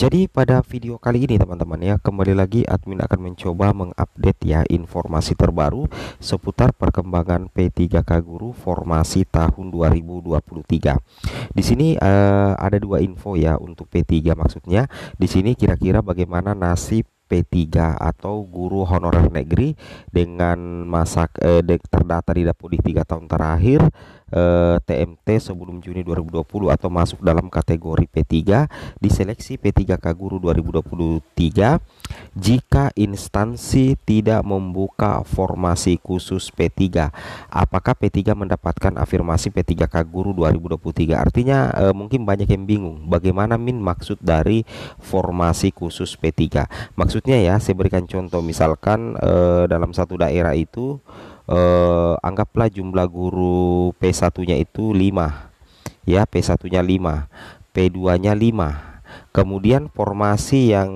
Jadi pada video kali ini teman-teman ya kembali lagi admin akan mencoba mengupdate ya informasi terbaru seputar perkembangan P3K Guru formasi tahun 2023. Di sini eh, ada dua info ya untuk P3 maksudnya. Di sini kira-kira bagaimana nasib P3 atau guru honorer negeri dengan masa eh, terdata di di tiga tahun terakhir eh, TMT sebelum Juni 2020 atau masuk dalam kategori P3 diseleksi P3K guru 2023 jika instansi tidak membuka formasi khusus P3 apakah P3 mendapatkan afirmasi P3K guru 2023 artinya eh, mungkin banyak yang bingung bagaimana min maksud dari formasi khusus P3 maksud maksudnya ya saya berikan contoh misalkan eh, dalam satu daerah itu eh, anggaplah jumlah guru P1-nya itu 5 ya P1-nya 5 P2-nya 5 kemudian formasi yang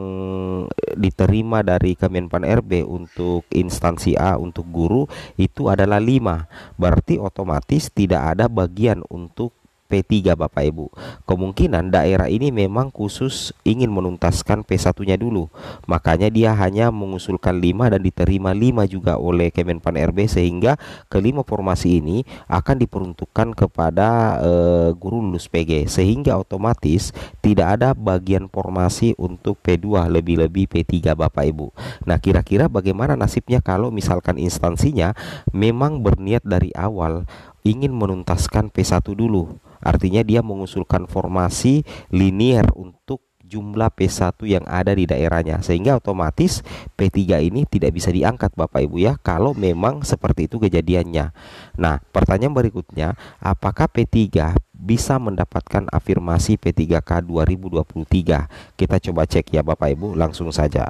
eh, diterima dari Kemenpan RB untuk instansi A untuk guru itu adalah 5 berarti otomatis tidak ada bagian untuk P3 Bapak Ibu. Kemungkinan daerah ini memang khusus ingin menuntaskan P1-nya dulu. Makanya dia hanya mengusulkan 5 dan diterima 5 juga oleh Kemenpan RB sehingga kelima formasi ini akan diperuntukkan kepada uh, guru lulus PG sehingga otomatis tidak ada bagian formasi untuk P2 lebih-lebih P3 Bapak Ibu. Nah, kira-kira bagaimana nasibnya kalau misalkan instansinya memang berniat dari awal ingin menuntaskan P1 dulu Artinya dia mengusulkan formasi linier untuk jumlah P1 yang ada di daerahnya sehingga otomatis P3 ini tidak bisa diangkat Bapak Ibu ya kalau memang seperti itu kejadiannya. Nah, pertanyaan berikutnya, apakah P3 bisa mendapatkan afirmasi P3K 2023? Kita coba cek ya Bapak Ibu langsung saja.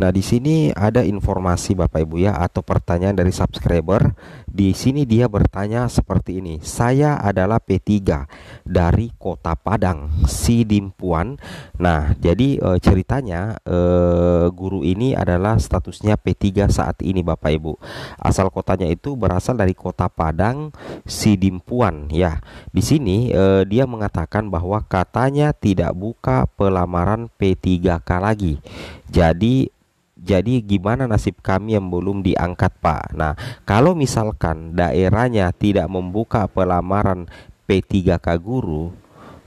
Nah, di sini ada informasi Bapak Ibu ya atau pertanyaan dari subscriber. Di sini dia bertanya seperti ini. Saya adalah P3 dari Kota Padang, Sidimpuan. Nah, jadi e, ceritanya e, guru ini adalah statusnya P3 saat ini Bapak Ibu. Asal kotanya itu berasal dari Kota Padang, Sidimpuan ya. Di sini e, dia mengatakan bahwa katanya tidak buka pelamaran P3K lagi. Jadi jadi gimana nasib kami yang belum diangkat Pak? Nah kalau misalkan daerahnya tidak membuka pelamaran P3K guru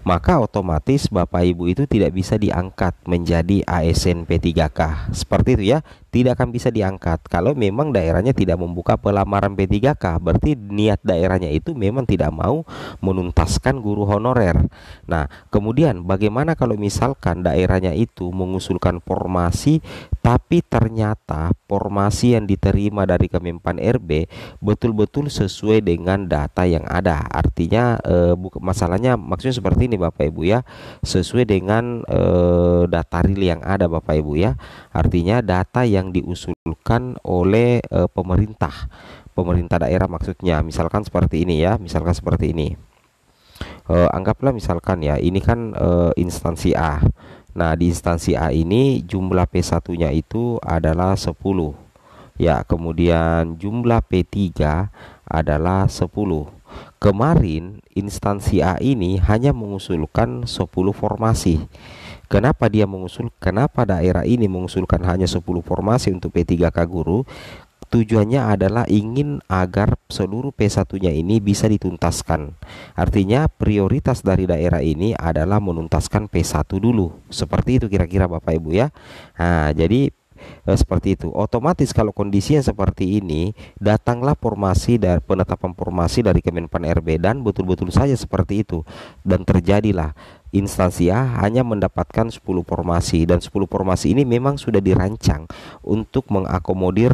maka otomatis Bapak Ibu itu tidak bisa diangkat menjadi ASN P3K. Seperti itu ya tidak akan bisa diangkat kalau memang daerahnya tidak membuka pelamaran P3K berarti niat daerahnya itu memang tidak mau menuntaskan guru honorer nah kemudian bagaimana kalau misalkan daerahnya itu mengusulkan formasi tapi ternyata formasi yang diterima dari Kemenpan RB betul-betul sesuai dengan data yang ada artinya eh, masalahnya maksudnya seperti ini Bapak Ibu ya sesuai dengan e, data real yang ada Bapak Ibu ya artinya data yang yang diusulkan oleh e, pemerintah pemerintah daerah maksudnya misalkan seperti ini ya misalkan seperti ini e, anggaplah misalkan ya ini kan e, instansi A nah di instansi A ini jumlah P1 nya itu adalah 10 ya kemudian jumlah P3 adalah 10 kemarin instansi A ini hanya mengusulkan 10 formasi Kenapa dia mengusul kenapa daerah ini mengusulkan hanya 10 formasi untuk P3K guru? Tujuannya adalah ingin agar seluruh P1-nya ini bisa dituntaskan. Artinya prioritas dari daerah ini adalah menuntaskan P1 dulu. Seperti itu kira-kira Bapak Ibu ya. Nah, jadi eh, seperti itu. Otomatis kalau kondisinya seperti ini, datanglah formasi dari penetapan formasi dari Kemenpan RB dan betul-betul saja seperti itu dan terjadilah instansi A hanya mendapatkan 10 formasi dan 10 formasi ini memang sudah dirancang untuk mengakomodir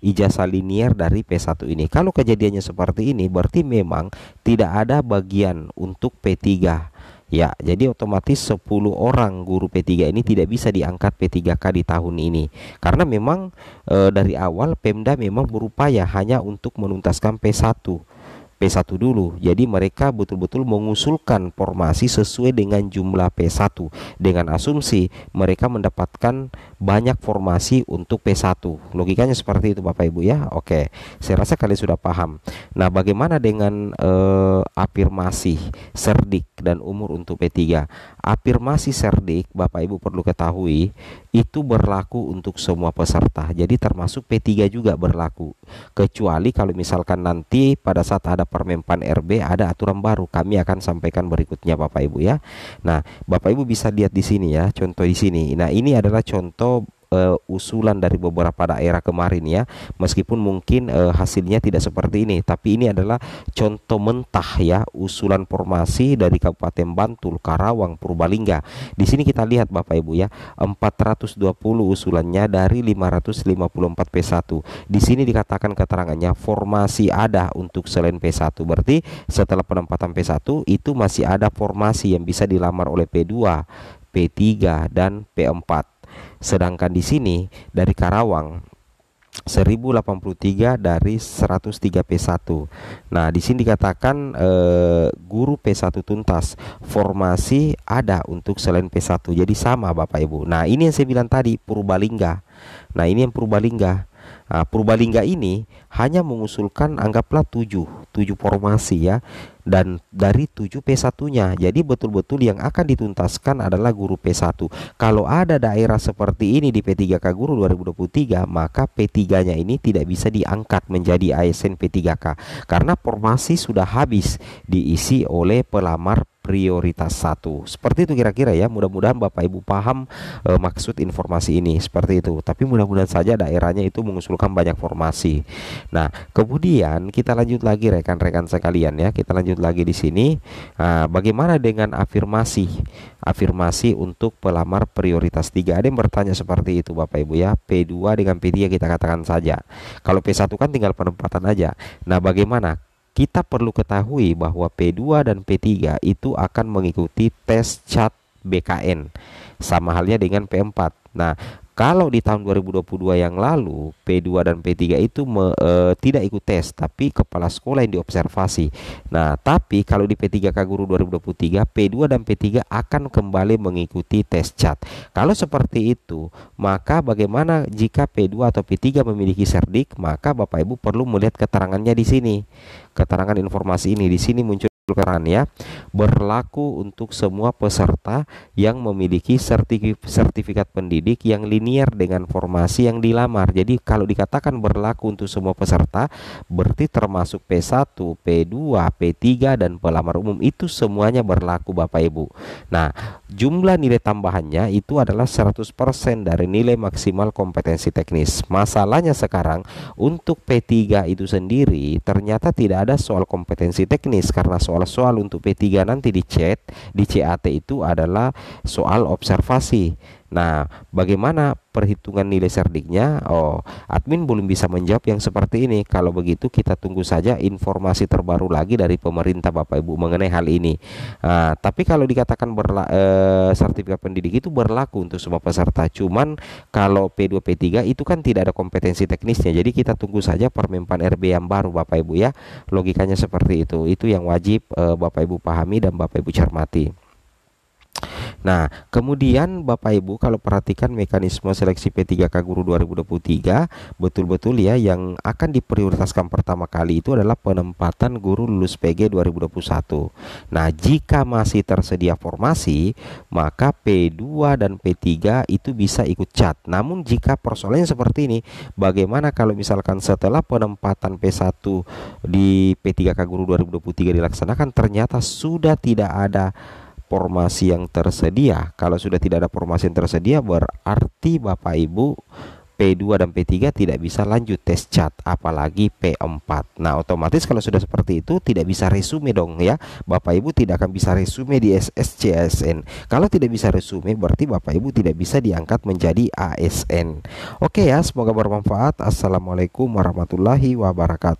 ijazah linier dari P1 ini. Kalau kejadiannya seperti ini berarti memang tidak ada bagian untuk P3. Ya, jadi otomatis 10 orang guru P3 ini tidak bisa diangkat P3K di tahun ini karena memang e, dari awal Pemda memang berupaya hanya untuk menuntaskan P1 P1 dulu. Jadi mereka betul-betul mengusulkan formasi sesuai dengan jumlah P1 dengan asumsi mereka mendapatkan banyak formasi untuk P1. Logikanya seperti itu Bapak Ibu ya. Oke, saya rasa kalian sudah paham. Nah, bagaimana dengan eh, afirmasi serdik dan umur untuk P3? Afirmasi serdik Bapak Ibu perlu ketahui itu berlaku untuk semua peserta. Jadi termasuk P3 juga berlaku kecuali kalau misalkan nanti pada saat ada permempan RB ada aturan baru kami akan sampaikan berikutnya Bapak Ibu ya. Nah, Bapak Ibu bisa lihat di sini ya, contoh di sini. Nah, ini adalah contoh uh, usulan dari beberapa daerah kemarin ya meskipun mungkin uh, hasilnya tidak seperti ini tapi ini adalah contoh mentah ya usulan formasi dari Kabupaten Bantul Karawang Purbalingga di sini kita lihat Bapak Ibu ya 420 usulannya dari 554 P1 di sini dikatakan keterangannya formasi ada untuk selain P1 berarti setelah penempatan P1 itu masih ada formasi yang bisa dilamar oleh P2 P3 dan P4 Sedangkan di sini dari Karawang 1083 dari 103 P1. Nah, di sini dikatakan e, guru P1 tuntas, formasi ada untuk selain P1. Jadi sama Bapak Ibu. Nah, ini yang saya bilang tadi Purbalingga. Nah, ini yang Purbalingga. Nah, Purbalingga ini hanya mengusulkan anggaplah 7, 7 formasi ya dan dari 7 P1-nya. Jadi betul-betul yang akan dituntaskan adalah guru P1. Kalau ada daerah seperti ini di P3K Guru 2023, maka P3-nya ini tidak bisa diangkat menjadi ASN P3K karena formasi sudah habis diisi oleh pelamar prioritas satu. Seperti itu kira-kira ya. Mudah-mudahan Bapak Ibu paham e, maksud informasi ini seperti itu. Tapi mudah-mudahan saja daerahnya itu mengusulkan banyak formasi. Nah, kemudian kita lanjut lagi rekan-rekan sekalian ya. Kita lanjut lagi di sini. Nah, bagaimana dengan afirmasi? Afirmasi untuk pelamar prioritas tiga? Ada yang bertanya seperti itu Bapak Ibu ya. P2 dengan P3 kita katakan saja. Kalau P1 kan tinggal penempatan aja. Nah, bagaimana kita perlu ketahui bahwa P2 dan P3 itu akan mengikuti tes cat BKN. Sama halnya dengan P4. Nah, kalau di tahun 2022 yang lalu P2 dan P3 itu me, e, tidak ikut tes tapi kepala sekolah yang diobservasi. Nah, tapi kalau di P3K Guru 2023 P2 dan P3 akan kembali mengikuti tes cat. Kalau seperti itu, maka bagaimana jika P2 atau P3 memiliki serdik, maka Bapak Ibu perlu melihat keterangannya di sini. Keterangan informasi ini di sini muncul ya berlaku untuk semua peserta yang memiliki sertifikat pendidik yang linier dengan formasi yang dilamar. Jadi kalau dikatakan berlaku untuk semua peserta berarti termasuk P1, P2, P3 dan pelamar umum itu semuanya berlaku Bapak Ibu. Nah, jumlah nilai tambahannya itu adalah 100% dari nilai maksimal kompetensi teknis. Masalahnya sekarang untuk P3 itu sendiri ternyata tidak ada soal kompetensi teknis karena soal awal soal untuk P3 nanti di chat di CAT itu adalah soal observasi. Nah, bagaimana perhitungan nilai serdiknya? Oh, admin belum bisa menjawab yang seperti ini. Kalau begitu kita tunggu saja informasi terbaru lagi dari pemerintah Bapak Ibu mengenai hal ini. Nah, tapi kalau dikatakan berla eh, sertifikat pendidik itu berlaku untuk semua peserta. Cuman kalau P2 P3 itu kan tidak ada kompetensi teknisnya. Jadi kita tunggu saja Permenpan RB yang baru Bapak Ibu ya. Logikanya seperti itu. Itu yang wajib eh, Bapak Ibu pahami dan Bapak Ibu cermati. Nah, kemudian Bapak Ibu kalau perhatikan mekanisme seleksi P3K Guru 2023 betul-betul ya yang akan diprioritaskan pertama kali itu adalah penempatan guru lulus PG 2021. Nah, jika masih tersedia formasi, maka P2 dan P3 itu bisa ikut cat. Namun jika persoalannya seperti ini, bagaimana kalau misalkan setelah penempatan P1 di P3K Guru 2023 dilaksanakan ternyata sudah tidak ada formasi yang tersedia. Kalau sudah tidak ada formasi yang tersedia berarti Bapak Ibu P2 dan P3 tidak bisa lanjut tes cat apalagi P4. Nah, otomatis kalau sudah seperti itu tidak bisa resume dong ya. Bapak Ibu tidak akan bisa resume di SSCSN. Kalau tidak bisa resume berarti Bapak Ibu tidak bisa diangkat menjadi ASN. Oke ya, semoga bermanfaat. Assalamualaikum warahmatullahi wabarakatuh.